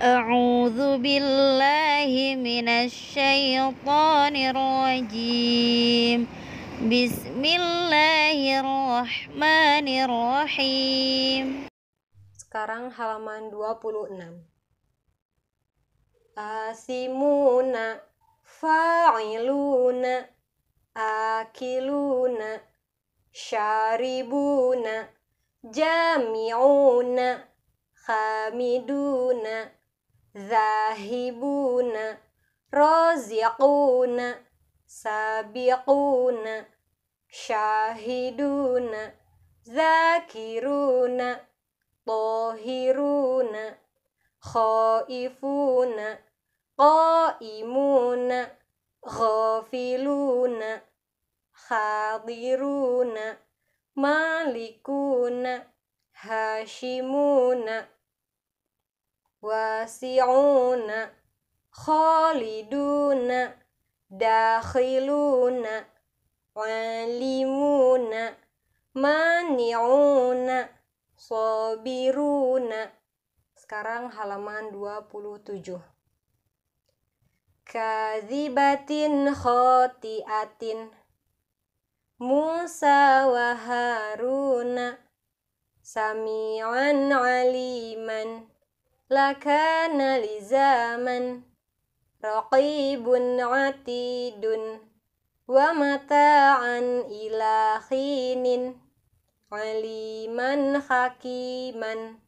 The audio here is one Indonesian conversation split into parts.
A'udzu billahi minasyaitonir rajim. Bismillahirrahmanirrahim. Sekarang halaman 26. Asimuna fa'iluna akiluna syaribuna jami'una hamiduna zahibuna roziquna sabiquna Shahiduna, zakiruna tohiruna khaifuna qaimuna ghafiluna hadiruna malikuna hashimuna wasi'una khaliduna dakhiluna alimuna mani'una sabiruna sekarang halaman 27 kadzibatin khati'atin Musa wa Haruna sami'an aliman lakana lizaman raqibun atidun wa mata'an ila khinin aliman hakiman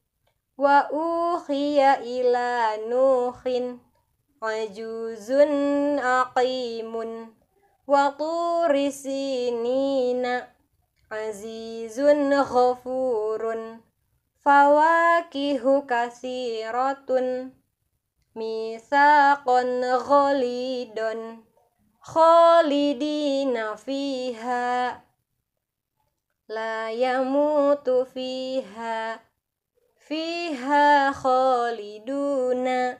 wa uhiya ilanuhin, nuhin ajuzun aqimun wa turisinina azizun ghafurun fawakihu kasirotun misakon gholidon kholidina fiha la yamutu fiha fiha kholiduna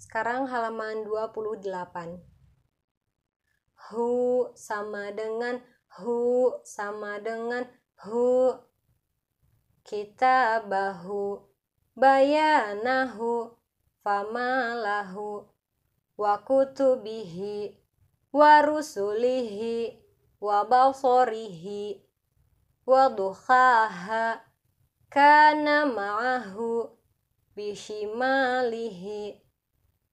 sekarang halaman 28 hu sama dengan hu sama dengan hu kitabahu bayanahu famalahu wa kutubihi wa rusulihi wa basarihi wa dukhaha kana ma'ahu bishimalihi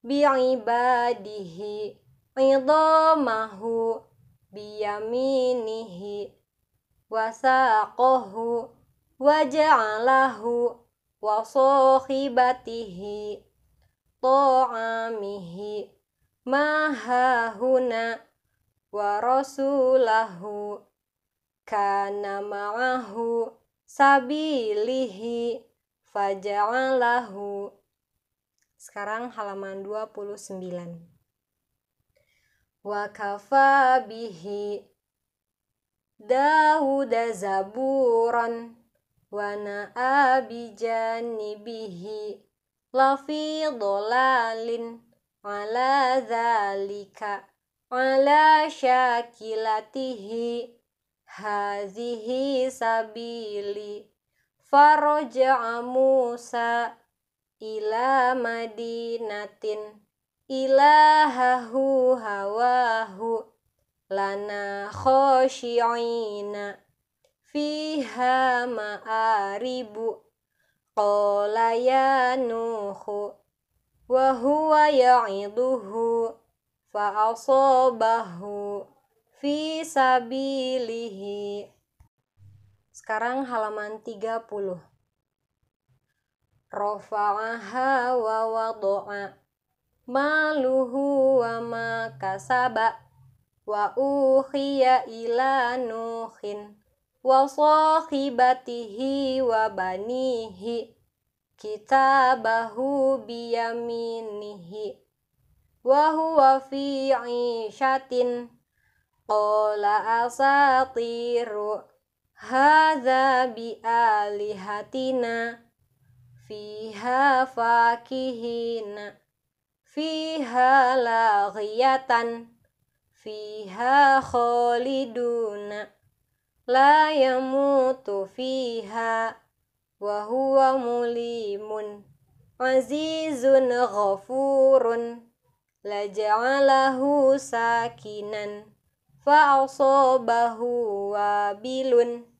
bi'ibadihi idamahu biyaminihi saqahu waja'alahu wa sahibatihi ta'amihi mahahuna wa rasulahu kana ma'ahu sabilihi faja'alahu sekarang halaman 29 wa kafabihi bihi Dawuda wana abijanibihi lafi dolalin ala zalika ala syakilatihi hazihi sabili faroja Musa ila madinatin ilahahu hawahu lana khosyi'ina fiha ma'aribu qala ya nuhu wa huwa ya'iduhu fa asabahu fi sabilihi sekarang halaman 30 rafa'aha wa wada'a maluhu wa ma kasaba wa uhiya ila nuhin wa sahibatihi wa banihi kitabahu biyaminihi wa huwa fi 'ishatin qala asatiru hadza bi alihatina fiha fakihina fiha laghiyatan fiha khaliduna la yamutu fiha wa huwa mulimun azizun ghafurun laja'alahu sakinan fa'asobahu wabilun